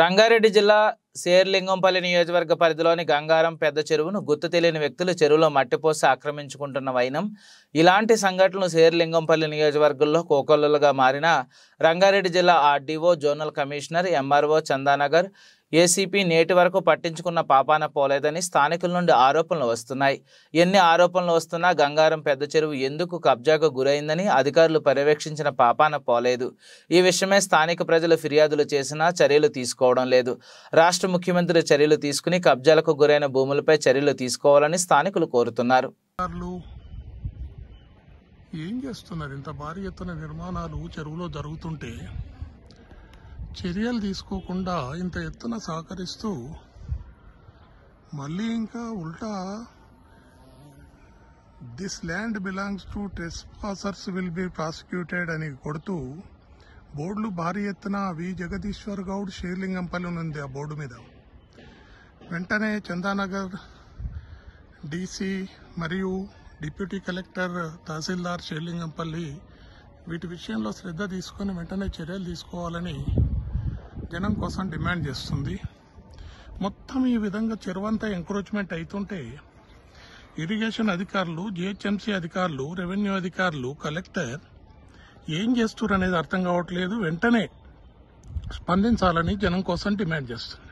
రంగారెడ్డి జిల్లా శేర్లింగంపల్లి నియోజకవర్గ పరిధిలోని గంగారం పెద్ద చెరువును గుర్తు తెలియని వ్యక్తులు చెరువులో మట్టిపోసి ఆక్రమించుకుంటున్న వైనం ఇలాంటి సంఘటనలు శేర్లింగంపల్లి నియోజకవర్గంలో కోకొల్లలుగా మారిన రంగారెడ్డి జిల్లా RDO zonal commissioner MRO Chandanagar ACP నేటి వరకు పట్టించుకున్న పాపాన పోలేదని స్థానికుల నుండి ఆరోపణలు వస్తున్నాయి ఎన్ని ఆరోపణలు వస్తున్నా గంగారం పెద్ద చెరువు ఎందుకు కబ్జాకు గురైందని అధికారులు పర్యవేక్షించిన పాపాన పోలేదు ఈ విషయమే స్థానిక ప్రజలు ఫిర్యాదులు చేసినా చర్యలు తీసుకోవడం లేదు రాష్ట్ర ముఖ్యమంత్రి చర్యలు తీసుకుని కబ్జాలకు గురైన భూములపై చర్యలు తీసుకోవాలని స్థానికులు కోరుతున్నారు ఏం చేస్తున్నారు ఇంత భారీ ఎత్తున నిర్మాణాలు చెరువులో జరుగుతుంటే చర్యలు తీసుకోకుండా ఇంత ఎత్తున సహకరిస్తూ మళ్ళీ ఇంకా ఉల్టా this land belongs to trespassers will be prosecuted అని కొడుతూ బోర్డులు భారీ ఎత్తున వి జగదీశ్వర్ గౌడ్ షేర్లింగంపల్లి ఉంది ఆ బోర్డు మీద వెంటనే చందానగర్ డీసీ మరియు డిప్యూటీ కలెక్టర్ తహసీల్దార్ షేర్లింగంపల్లి వీటి విషయంలో శ్రద్ధ తీసుకొని వెంటనే చర్యలు తీసుకోవాలని జనం కోసం డిమాండ్ చేస్తుంది మొత్తం ఈ విధంగా చెరువంతా ఎంక్రోచ్మెంట్ అవుతుంటే ఇరిగేషన్ అధికారులు జిహెచ్ఎంసీ అధికారులు రెవెన్యూ అధికారులు కలెక్టర్ ఏం చేస్తారు అనేది అర్థం కావట్లేదు వెంటనే స్పందించాలని జనం కోసం డిమాండ్ చేస్తుంది